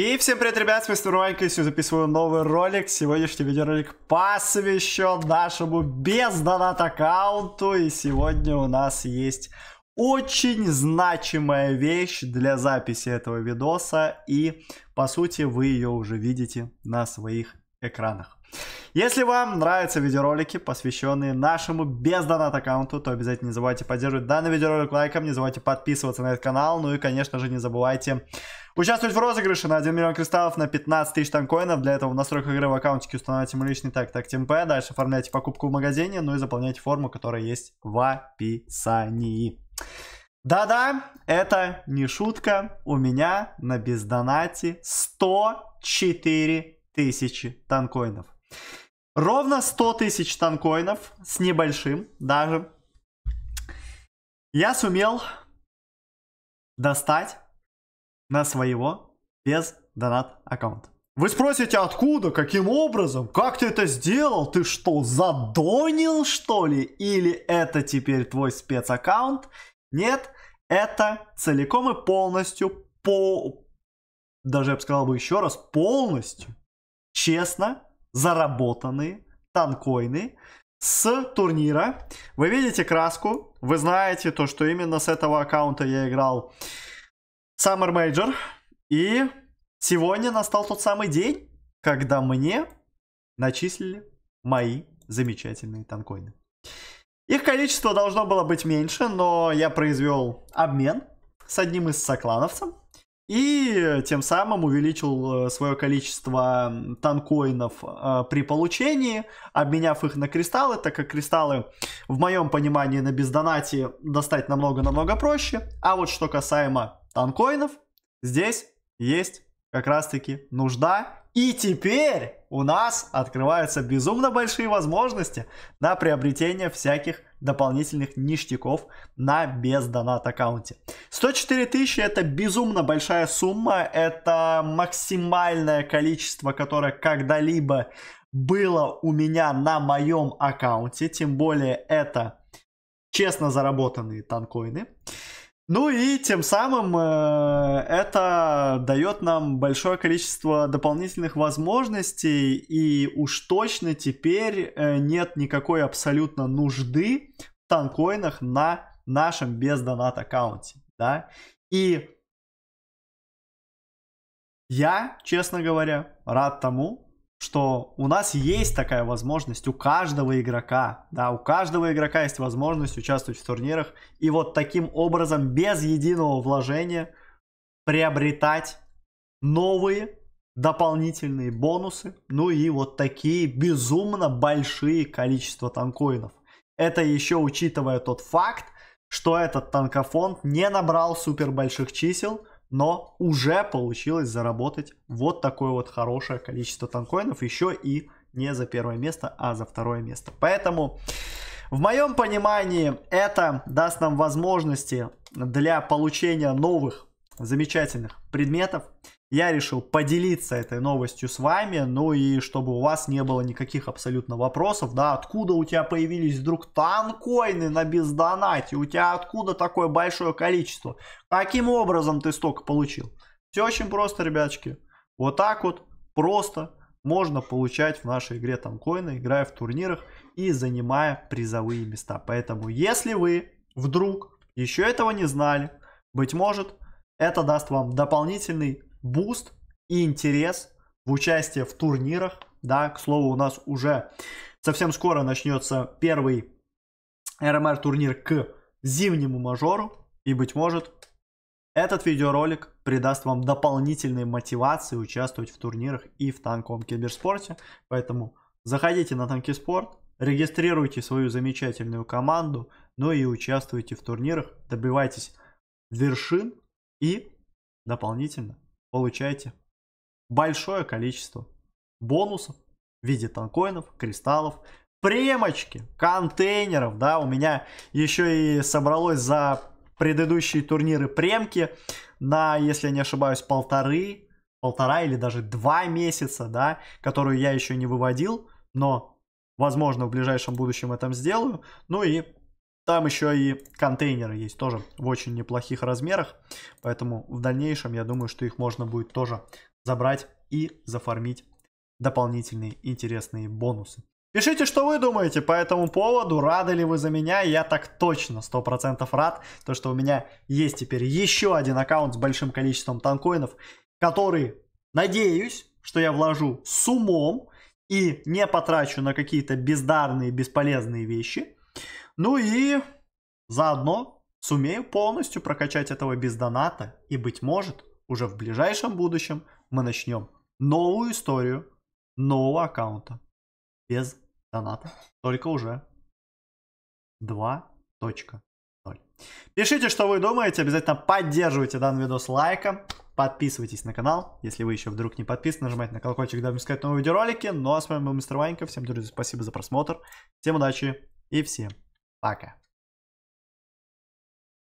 И всем привет, ребят, с вами Ванька, Сегодня записываю новый ролик. Сегодняшний видеоролик посвящен нашему без аккаунту. И сегодня у нас есть очень значимая вещь для записи этого видоса. И, по сути, вы ее уже видите на своих экранах. Если вам нравятся видеоролики, посвященные нашему без донат аккаунту, то обязательно не забывайте поддерживать данный видеоролик лайком, не забывайте подписываться на этот канал, ну и, конечно же, не забывайте участвовать в розыгрыше на 1 миллион кристаллов на 15 тысяч танкоинов. Для этого в настройках игры в аккаунтике устанавливайте мой личный так так ТМП, дальше оформляйте покупку в магазине, ну и заполняйте форму, которая есть в описании. Да-да, это не шутка, у меня на бездонате 104 тысячи танкоинов. Ровно 100 тысяч танкоинов с небольшим даже. Я сумел достать на своего без донат аккаунт. Вы спросите, откуда, каким образом, как ты это сделал, ты что, задонил что ли, или это теперь твой спецаккаунт? Нет, это целиком и полностью по... Даже я бы сказал бы еще раз, полностью честно заработанные танкоины с турнира. Вы видите краску, вы знаете то, что именно с этого аккаунта я играл Summer Major. И сегодня настал тот самый день, когда мне начислили мои замечательные танкоины. Их количество должно было быть меньше, но я произвел обмен с одним из соклановцев. И тем самым увеличил э, свое количество танкоинов э, при получении, обменяв их на кристаллы, так как кристаллы, в моем понимании, на бездонате достать намного-намного проще. А вот что касаемо танкоинов, здесь есть как раз-таки нужда и теперь у нас открываются безумно большие возможности на приобретение всяких дополнительных ништяков на бездонат аккаунте. 104 тысячи это безумно большая сумма, это максимальное количество, которое когда-либо было у меня на моем аккаунте, тем более это честно заработанные танкоины. Ну и тем самым э, это дает нам большое количество дополнительных возможностей, и уж точно теперь э, нет никакой абсолютно нужды в танкоинах на нашем бездонат аккаунте, да. И я, честно говоря, рад тому, что у нас есть такая возможность у каждого игрока, да, у каждого игрока есть возможность участвовать в турнирах и вот таким образом без единого вложения приобретать новые дополнительные бонусы, ну и вот такие безумно большие количества танкоинов. Это еще учитывая тот факт, что этот танкофонд не набрал супер больших чисел, но уже получилось заработать вот такое вот хорошее количество танкоинов, еще и не за первое место, а за второе место. Поэтому, в моем понимании, это даст нам возможности для получения новых замечательных предметов. Я решил поделиться этой новостью с вами, ну и чтобы у вас не было никаких абсолютно вопросов, да, откуда у тебя появились вдруг танкоины на бездонате, у тебя откуда такое большое количество, каким образом ты столько получил. Все очень просто, ребячки, вот так вот, просто можно получать в нашей игре танкоины, играя в турнирах и занимая призовые места. Поэтому, если вы вдруг еще этого не знали, быть может, это даст вам дополнительный буст и интерес в участие в турнирах. Да, к слову, у нас уже совсем скоро начнется первый РМР эм турнир к зимнему мажору. И, быть может, этот видеоролик придаст вам дополнительной мотивации участвовать в турнирах и в танковом киберспорте. Поэтому заходите на Танки Спорт, регистрируйте свою замечательную команду, ну и участвуйте в турнирах, добивайтесь вершин и дополнительно получаете большое количество бонусов в виде танкоинов, кристаллов, премочки, контейнеров, да, у меня еще и собралось за предыдущие турниры премки на, если я не ошибаюсь, полторы, полтора или даже два месяца, да, которую я еще не выводил, но, возможно, в ближайшем будущем это сделаю. Ну и там еще и контейнеры есть тоже в очень неплохих размерах. Поэтому в дальнейшем, я думаю, что их можно будет тоже забрать и зафармить дополнительные интересные бонусы. Пишите, что вы думаете по этому поводу, рады ли вы за меня, я так точно 100% рад, то что у меня есть теперь еще один аккаунт с большим количеством танкоинов, который, надеюсь, что я вложу с умом и не потрачу на какие-то бездарные, бесполезные вещи – ну и заодно сумею полностью прокачать этого без доната. И, быть может, уже в ближайшем будущем мы начнем новую историю нового аккаунта. Без доната. Только уже 2.0. Пишите, что вы думаете. Обязательно поддерживайте данный видос лайком. Подписывайтесь на канал. Если вы еще вдруг не подписаны, нажимайте на колокольчик, дабы искать новые видеоролики. Ну а с вами был Мистер Ванька. Всем, друзья, спасибо за просмотр. Всем удачи и всем Пока.